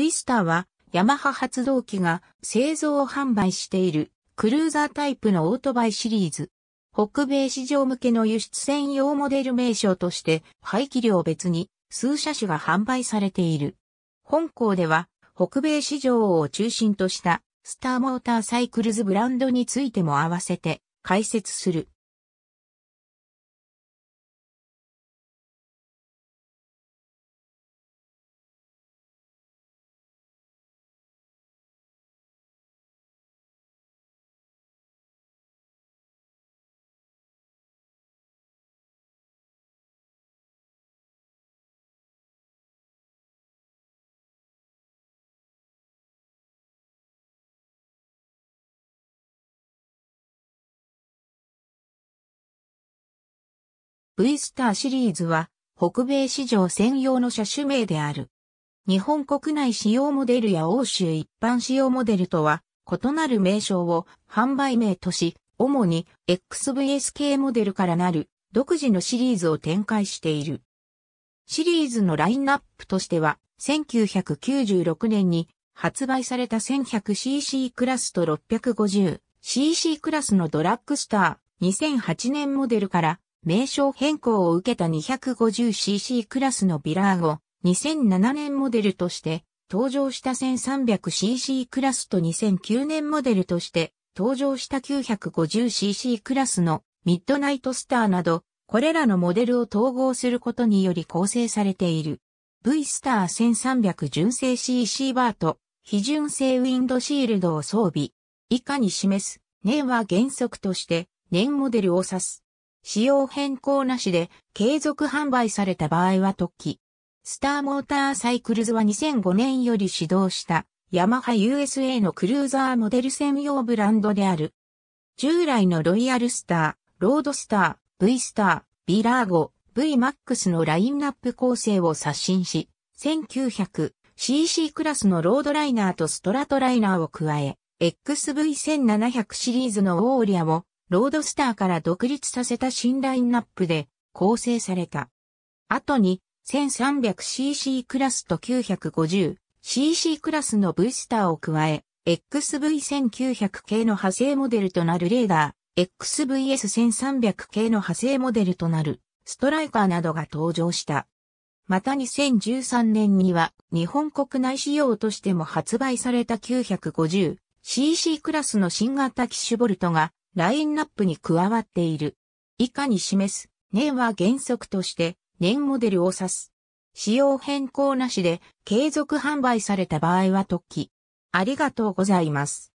イスターは、ヤマハ発動機が製造販売しているクルーザータイプのオートバイシリーズ。北米市場向けの輸出専用モデル名称として排気量別に数車種が販売されている。本校では北米市場を中心としたスターモーターサイクルズブランドについても合わせて解説する。V スターシリーズは北米市場専用の車種名である。日本国内使用モデルや欧州一般使用モデルとは異なる名称を販売名とし、主に XVS 系モデルからなる独自のシリーズを展開している。シリーズのラインナップとしては、1996年に発売された 1100cc クラスと 650cc クラスのドラッグスター2008年モデルから名称変更を受けた 250cc クラスのビラーゴ、2007年モデルとして登場した 1300cc クラスと2009年モデルとして登場した 950cc クラスのミッドナイトスターなど、これらのモデルを統合することにより構成されている。V スター1300純正 CC バーと非純正ウィンドシールドを装備。以下に示す年は原則として年モデルを指す。仕様変更なしで継続販売された場合は特記。スターモーターサイクルズは2005年より始動したヤマハ USA のクルーザーモデル専用ブランドである。従来のロイヤルスター、ロードスター、V スター、ビラーゴ、V マックスのラインナップ構成を刷新し、1900cc クラスのロードライナーとストラトライナーを加え、XV1700 シリーズのオーリアをロードスターから独立させた新ラインナップで構成された。後に 1300cc クラスと 950cc クラスのブースターを加え、XV1900 系の派生モデルとなるレーダー、XVS1300 系の派生モデルとなるストライカーなどが登場した。また2013年には日本国内仕様としても発売された 950cc クラスの新型機種ボルトがラインナップに加わっている。以下に示す年は原則として年モデルを指す。仕様変更なしで継続販売された場合は時。ありがとうございます。